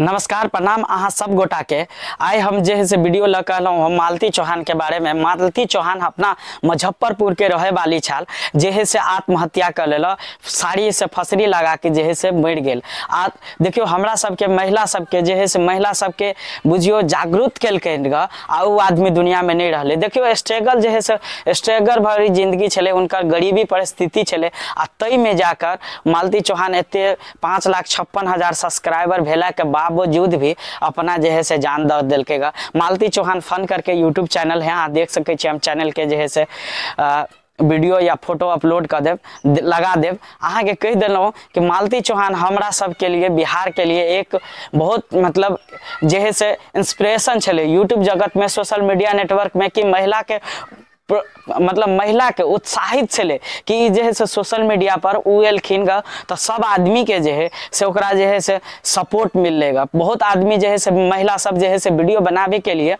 नमस्कार प्रणाम अहाँ सब गोटा के आई हम जे से वीडियो ल कहल हम मालती चौहान के बारे में मालती चौहान अपना मुजफ्फरपुर के रह वाली छाल जे से आत्महत्या कर ले साड़ी से फसरी लगा के जे से मर गए आ देखियो हमारा सबके महिला सबके जे से महिला सबके बुझियो जागरूक कल आ वो आदमी दुनिया में नहीं रहें देखियो स्ट्रगल जे से स्ट्रगल भरी जिंदगी छे गरीबी परिस्थिति छे आ तई में जाकर मालती चौहान एत पाँच लाख छप्पन हजार सब्सक्राइबर भेला के बाद बावजूद भी अपना जो है से जान दऽ मालती चौहान फन करके यूट्यूब चैनल है अहाँ देख सकते हम चैनल के जो है से वीडियो या फोटो अपलोड कर दे लगा देव अहाँ के कह दिलों कि मालती चौहान हमरा सब के लिए बिहार के लिए एक बहुत मतलब जे है से इंस्पिरेशन छे यूट्यूब जगत में सोशल मीडिया नेटवर्क में कि महिला के मतलब महिला के उत्साहित छे कि से सोशल मीडिया पर उ एलखिन ग तो सब आदमी के जे है से ओकरा जे है से सपोर्ट मिलेगा बहुत आदमी जे है से महिला सब जे है से वीडियो बनाबे के लिए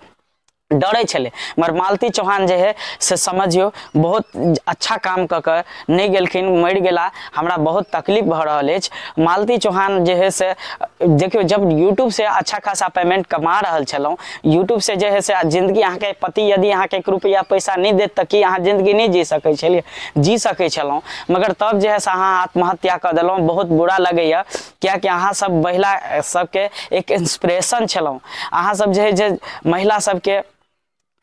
डरे मगर मालती चौहान जे है से समझियो बहुत अच्छा काम क के नहीं मर गला हमरा बहुत तकलीफ भ रहा है मालती चौहान जे है से देखियो जब यूट्यूब से अच्छा खासा पेमेंट कमा रहा छलौं यूट्यूब से जे है से जिंदगी अहाँ के पति यदि अहाँ के एक रुपया पैसा नहीं देते कि जिंदगी नहीं जी सक जी सकै मगर तब जे है से आत्महत्या कर दिलौं बहुत बुरा लगे क्या कि अहाँ सब महिला सबके एक इंस्पिरेशन छलौं अहाँ सब जे है जे महिला सबके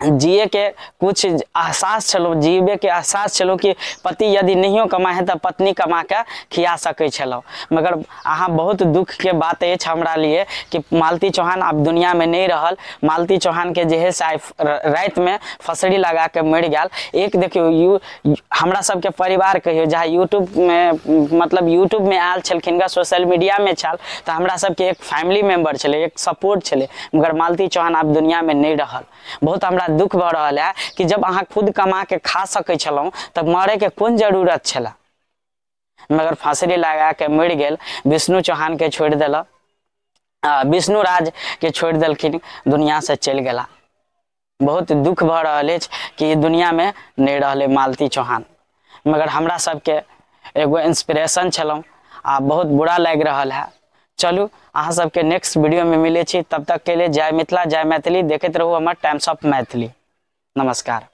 जिए के कुछ एहसास छो जीवे के एहसास छो कि पति यदि कमा कमाए तो पत्नी कमा के खिया सको मगर अहाँ बहुत दुख के बात है हमारा लिए कि मालती चौहान अब दुनिया में नहीं रहल मालती चौहान के जे है से रात में फसड़ी लगा के मर गया एक देखियो यू, यू हमारा सबके परिवार कहियो जहाँ यूट्यूब में मतलब यूट्यूब में आयल छलखिन सोशल मीडिया में छल तो हमारा सबके एक फैमिली मेम्बर छे एक सपोर्ट छे मगर मालती चौहान अब दुनिया में नहीं रहल बहुत हमारा दुख भ रहा है कि जब अहा खुद कमा के खा सकै तब तब के कौन जरूरत छला मगर फांसी लगा के मर गए विष्णु चौहान के छोड़ दिल विष्णु राज के छोड़ दिल्कि दुनिया से चल गया बहुत दुख भ रहा कि दुनिया में नहीं रहा मालती चौहान मगर हमरा सबके एगो इंस्पिरेशन छो आ बहुत बुरा लग रहा है चलू अहाँ सबके नेक्स्ट वीडियो में मिले तब तक के लिए जय मिथिला जय मैथिली देखते रहू हमारे टाइम्स ऑफ मैथिली नमस्कार